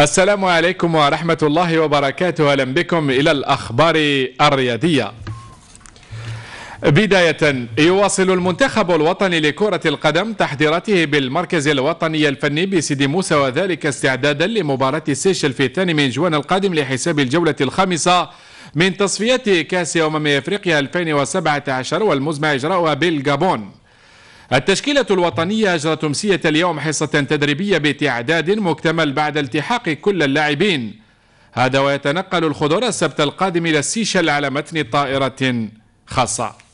السلام عليكم ورحمة الله وبركاته أهلا بكم إلى الأخبار الرياضية بداية يواصل المنتخب الوطني لكرة القدم تحضيراته بالمركز الوطني الفني بسيدي موسى وذلك استعدادا لمباراة السيشل في الثاني من جوان القادم لحساب الجولة الخامسة من تصفيات كأس أمم أفريقيا 2017 والمزمع إجراؤها بالجابون التشكيلة الوطنية أجرت أمسية اليوم حصة تدريبية بتعداد مكتمل بعد التحاق كل اللاعبين هذا ويتنقل الخضر السبت القادم إلى السيشل على متن طائرة خاصة